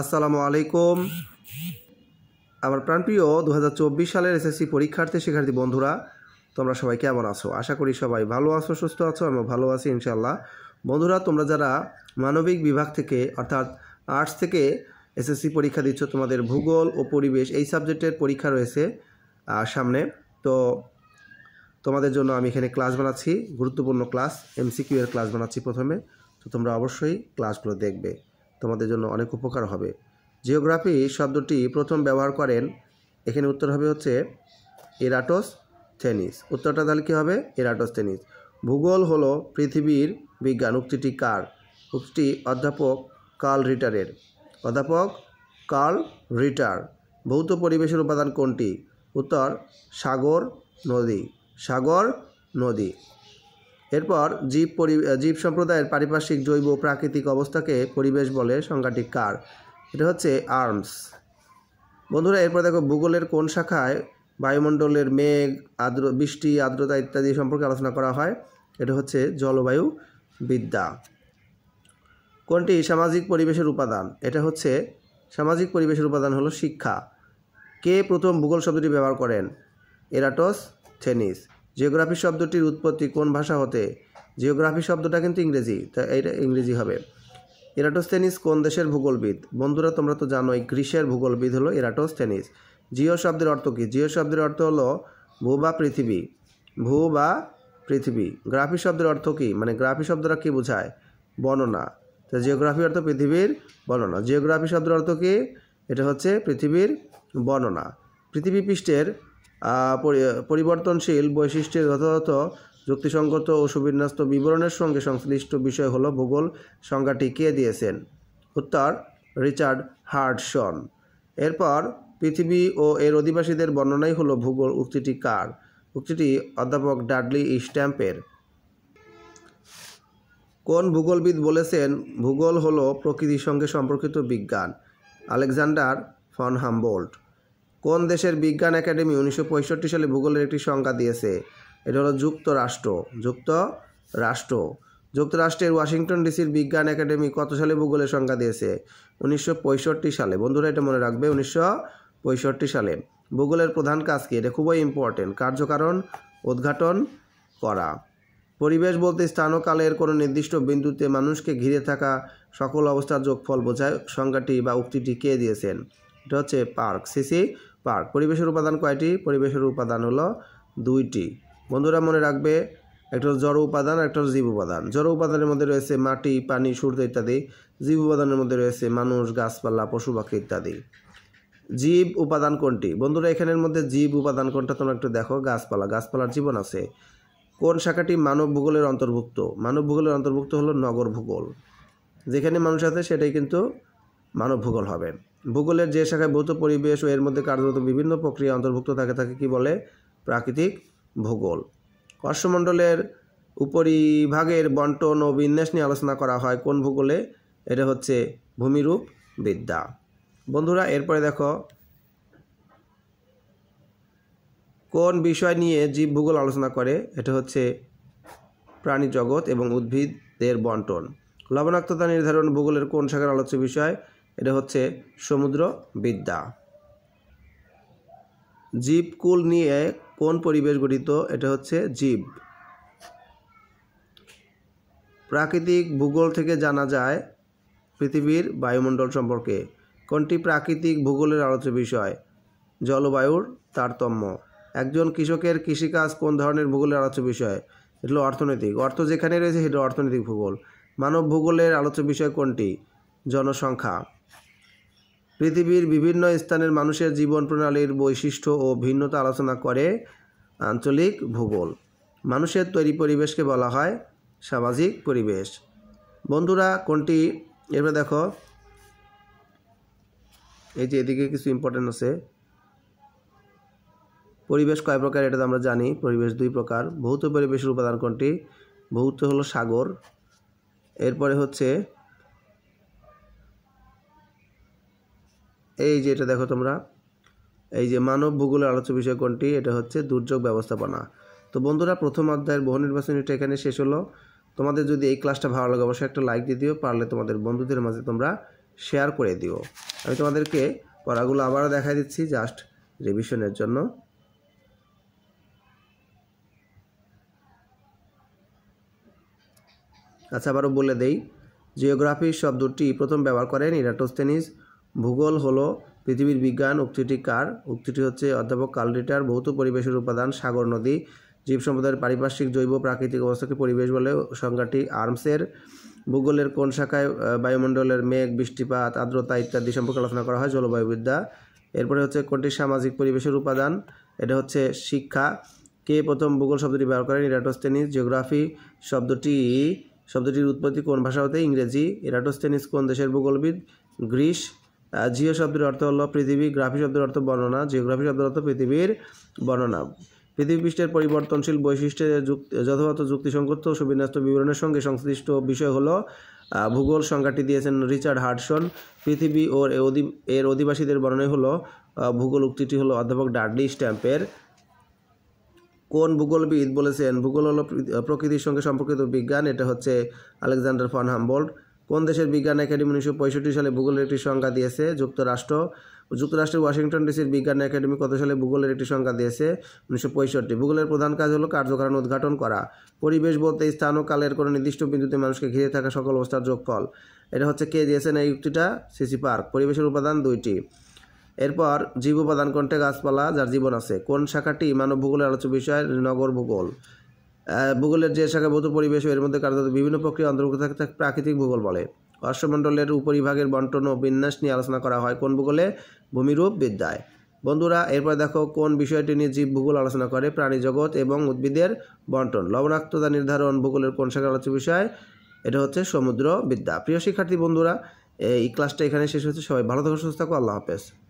আসসালামু আলাইকুম আমার প্রাণপ্রিয় দু হাজার সালের এসএসসি পরীক্ষার্থী শিক্ষার্থী বন্ধুরা তোমরা সবাই কেমন আছো আশা করি সবাই ভালো আছো সুস্থ আছো আমি ভালো আছি ইনশাল্লাহ বন্ধুরা তোমরা যারা মানবিক বিভাগ থেকে অর্থাৎ আর্টস থেকে এসএসসি পরীক্ষা দিচ্ছ তোমাদের ভূগোল ও পরিবেশ এই সাবজেক্টের পরীক্ষা রয়েছে সামনে তো তোমাদের জন্য আমি এখানে ক্লাস বানাচ্ছি গুরুত্বপূর্ণ ক্লাস এমসিকিউ এর ক্লাস বানাচ্ছি প্রথমে তো তোমরা অবশ্যই ক্লাসগুলো দেখবে তোমাদের জন্য অনেক উপকার হবে জিওগ্রাফি শব্দটি প্রথম ব্যবহার করেন এখানে উত্তর হবে হচ্ছে এরাটোস থেনিস উত্তরটা তাহলে কী হবে এরাটোস থেনিস ভূগোল হল পৃথিবীর বিজ্ঞান উক্তিটি কার উক্তিটি অধ্যাপক কার্ল রিটারের অধ্যাপক কার্ল রিটার ভৌত পরিবেশের উপাদান কোনটি উত্তর সাগর নদী সাগর নদী এরপর জীব পরি জীব সম্প্রদায়ের পারিপার্শ্বিক জৈব প্রাকৃতিক অবস্থাকে পরিবেশ বলে সংজ্ঞাটি কার এটা হচ্ছে আর্মস বন্ধুরা এরপর দেখো ভূগোলের কোন শাখায় বায়ুমণ্ডলের মেঘ আর্দ্র বৃষ্টি আর্দ্রতা ইত্যাদি সম্পর্কে আলোচনা করা হয় এটা হচ্ছে জলবায়ু বিদ্যা কোনটি সামাজিক পরিবেশের উপাদান এটা হচ্ছে সামাজিক পরিবেশের উপাদান হলো শিক্ষা কে প্রথম ভূগোল শব্দটি ব্যবহার করেন এরাটস থেনিস জিওগ্রাফি শব্দটির উৎপত্তি কোন ভাষা হতে জিওগ্রাফি শব্দটা কিন্তু ইংরেজি তা এটা ইংরেজি হবে এরাটোস্থেনিস কোন দেশের ভূগোলবিদ বন্ধুরা তোমরা তো জানোই গ্রীষের ভূগোলবিদ হলো এরাটোস্থেনিস জিও শব্দের অর্থ কী জিও শব্দের অর্থ হলো ভূ বা পৃথিবী ভূ বা পৃথিবী গ্রাফি শব্দের অর্থ কী মানে গ্রাফি শব্দটা কী বোঝায় বর্ণনা তো জিওগ্রাফি অর্থ পৃথিবীর বর্ণনা জিওগ্রাফি শব্দের অর্থ কী এটা হচ্ছে পৃথিবীর বর্ণনা পৃথিবী পৃষ্ঠের পরিবর্তনশীল বৈশিষ্ট্যের যথাযথ যুক্তিসঙ্গত ও সুবিন্যস্ত বিবরণের সঙ্গে সংশ্লিষ্ট বিষয় হলো ভূগোল সংজ্ঞাটি কে দিয়েছেন উত্তর রিচার্ড হার্ডসন এরপর পৃথিবী ও এর অধিবাসীদের বর্ণনাই হলো ভূগোল উক্তিটি কার উক্তিটি অধ্যাপক ডাডলি স্ট্যাম্পের কোন ভূগোলবিদ বলেছেন ভূগোল হলো প্রকৃতির সঙ্গে সম্পর্কিত বিজ্ঞান আলেকজান্ডার ফন হামবোল্ট কোন দেশের বিজ্ঞান একাডেমি উনিশশো সালে ভূগোলের একটি সংজ্ঞা দিয়েছে এটা হলো যুক্তরাষ্ট্র যুক্তরাষ্ট্র যুক্তরাষ্ট্রের ওয়াশিংটন ডিসির বিজ্ঞান একাডেমি কত সালে ভূগোলের সংখ্যা দিয়েছে উনিশশো সালে বন্ধুরা এটা মনে রাখবে উনিশশো সালে ভূগোলের প্রধান কাজ কি এটা খুবই ইম্পর্টেন্ট কার্যকারণ উদ্ঘাটন করা পরিবেশ বলতে স্থান কালের কোনো নির্দিষ্ট বিন্দুতে মানুষকে ঘিরে থাকা সকল অবস্থার যোগফল বোঝায় সংজ্ঞাটি বা উক্তিটি কে দিয়েছেন এটা হচ্ছে পার্ক সিসি পার্ক পরিবেশের উপাদান কয়টি পরিবেশের উপাদান হলো দুইটি বন্ধুরা মনে রাখবে একটা জড় উপাদান একটা জীব উপাদান জড় উপাদানের মধ্যে রয়েছে মাটি পানি সূর্য ইত্যাদি জীব উপাদানের মধ্যে রয়েছে মানুষ গাছপালা পশু পাখি ইত্যাদি জীব উপাদান কোনটি বন্ধুরা এখানের মধ্যে জীব উপাদান কোনটা তোমরা একটু দেখো গাছপালা গাছপালার জীবন আছে কোন শাখাটি মানব ভূগোলের অন্তর্ভুক্ত মানব ভূগোলের অন্তর্ভুক্ত হলো নগর ভূগোল যেখানে মানুষ আছে সেটাই কিন্তু মানব ভূগোল হবে ভূগোলের যে শাখায় ভৌত পরিবেশ ও এর মধ্যে কার্যরত বিভিন্ন প্রক্রিয়া অন্তর্ভুক্ত থাকে তাকে কি বলে প্রাকৃতিক ভূগোল কর্ষমণ্ডলের উপরিভাগের বন্টন ও বিন্যাস নিয়ে আলোচনা করা হয় কোন ভূগোলে এটা হচ্ছে ভূমিরূপ বিদ্যা বন্ধুরা এরপরে দেখো কোন বিষয় নিয়ে জীব ভূগোল আলোচনা করে এটা হচ্ছে প্রাণী জগৎ এবং উদ্ভিদের বন্টন লবণাক্ততা নির্ধারণ ভূগোলের কোন শাখার আলোচ্য বিষয় এটা হচ্ছে সমুদ্র বিদ্যা জীবকুল নিয়ে কোন পরিবেশ গঠিত এটা হচ্ছে জীব প্রাকৃতিক ভূগোল থেকে জানা যায় পৃথিবীর বায়ুমণ্ডল সম্পর্কে কোনটি প্রাকৃতিক ভূগোলের আলোচ্য বিষয় জলবায়ুর তারতম্য একজন কৃষকের কৃষিকাজ কোন ধরনের ভূগোলের আলোচ্য বিষয় এটা অর্থনৈতিক অর্থ যেখানে রয়েছে সেটা অর্থনৈতিক ভূগোল মানব ভূগোলের আলোচ্য বিষয় কোনটি জনসংখ্যা পৃথিবীর বিভিন্ন স্থানের মানুষের জীবন প্রণালীর বৈশিষ্ট্য ও ভিন্নতা আলোচনা করে আঞ্চলিক ভূগোল মানুষের তৈরি পরিবেশকে বলা হয় সামাজিক পরিবেশ বন্ধুরা কোনটি এবার দেখো এই যে এদিকে কিছু ইম্পর্টেন্ট আছে পরিবেশ কয় প্রকার এটা আমরা জানি পরিবেশ দুই প্রকার ভৌত পরিবেশের উপাদান কোনটি ভৌত হলো সাগর এরপরে হচ্ছে এই যে এটা দেখো তোমরা এই যে মানব ভূগোলের আলোচ্য বিষয় কোনটি এটা হচ্ছে দুর্যোগ ব্যবস্থাপনা তো বন্ধুরা প্রথম অধ্যায়ের বহু নির্বাচনীটা এখানে শেষ হলো তোমাদের যদি এই ক্লাসটা ভালো লাগে অবশ্যই একটা লাইক দিয়ে দিও পারলে তোমাদের বন্ধুদের মাঝে তোমরা শেয়ার করে দিও আমি তোমাদেরকে পড়াগুলো আবারও দেখা দিচ্ছি জাস্ট রিভিশনের জন্য আচ্ছা আবারও বলে দেই জিওগ্রাফি শব্দটি প্রথম ব্যবহার করেন ইরাটোস্তেনিস ভূগোল হলো পৃথিবীর বিজ্ঞান উক্তিটি কার উক্তিটি হচ্ছে অধ্যাপক কালডিটার ভৌত পরিবেশের উপাদান সাগর নদী জীব সম্প্রদায়ের পারিপার্শ্বিক জৈব প্রাকৃতিক অবস্থাকে পরিবেশ বলে সংজ্ঞাটি আর্মসের ভূগোলের কোন শাখায় বায়ুমণ্ডলের মেঘ বৃষ্টিপাত আর্দ্রতা ইত্যাদি সম্পর্কে আলোচনা করা হয় জলবায়ুবিদ্যা এরপরে হচ্ছে কোনটি সামাজিক পরিবেশের উপাদান এটা হচ্ছে শিক্ষা কে প্রথম ভূগোল শব্দটি ব্যবহার করেন ইরাটোস্তেনিস জিওগ্রাফি শব্দটি শব্দটির উৎপত্তি কোন ভাষা হতে ইংরেজি ইরাটোস্তেনিস কোন দেশের ভূগোলবিদ গ্রীস জিও শব্দের অর্থ হলো পৃথিবী গ্রাফি শব্দের অর্থ বর্ণনা জিওগ্রাফি শব্দের অর্থ পৃথিবীর বর্ণনা পৃথিবী পৃষ্ঠের পরিবর্তনশীল বৈশিষ্ট্যের যথাযথ যুক্তিসঙ্গত সুবিন্যস্ত বিবরণের সঙ্গে সংশ্লিষ্ট বিষয় হলো ভূগোল সংজ্ঞাটি দিয়েছেন রিচার্ড হার্ডসন পৃথিবী ও এর অধিবাসীদের বর্ণনা হলো ভূগোল উক্তিটি হলো অধ্যাপক ডার্ডলি স্ট্যাম্পের কোন ভূগোলবিদ বলেছেন ভূগোল হলো প্রকৃতির সঙ্গে সম্পর্কিত বিজ্ঞান এটা হচ্ছে আলেকজান্ডার ফন হাম্বোল্ড কোন দেশের বিজ্ঞান একাডেমি উনিশশো সালে ভূগোলের একটি সংখ্যা দিয়েছে যুক্তরাষ্ট্র যুক্তরাষ্ট্রের ওয়াশিংটন ডিসির বিজ্ঞান একাডেমি কত সালে ভূগোলের একটি সংখ্যা দিয়েছে উনিশশো ভূগোলের প্রধান কাজ হলো কার্যকারণ উদ্ঘাটন করা পরিবেশ বলতে স্থান ও কালের কোনো নির্দিষ্ট বিন্দুতে মানুষকে ঘিরে থাকা সকল অবস্থার যোগফল এটা হচ্ছে কে দিয়েছেন এই উক্তিটা সিসি পার্ক পরিবেশের উপাদান দুইটি এরপর জীব উপাদান কোনটা গাছপালা যার জীবন আছে কোন শাখাটি মানব ভূগোলের আলোচ্য বিষয় নগর ভূগোল ভূগোলের যে শাখা ভৌত পরিবেশ এর মধ্যে কার্যত বিভিন্ন প্রক্রিয়া অন্তর্ভুক্ত থাকে তাকে প্রাকৃতিক ভূগোল বলে অশ্বমণ্ডলের উপরিভাগের বন্টন ও বিন্যাস নিয়ে আলোচনা করা হয় কোন ভূগোলে ভূমিরূপ বিদ্যায় বন্ধুরা এরপর দেখো কোন বিষয়টি নিয়ে জীব ভূগোল আলোচনা করে প্রাণী জগৎ এবং উদ্ভিদের বন্টন লবণাক্ততা নির্ধারণ ভূগোলের কোন শাখা আলোচ্য বিষয় এটা হচ্ছে সমুদ্র বিদ্যা প্রিয় শিক্ষার্থী বন্ধুরা এই ক্লাসটা এখানে শেষ হচ্ছে সবাই ভালো থাকো সুস্থ থাকো আল্লাহ হাফেজ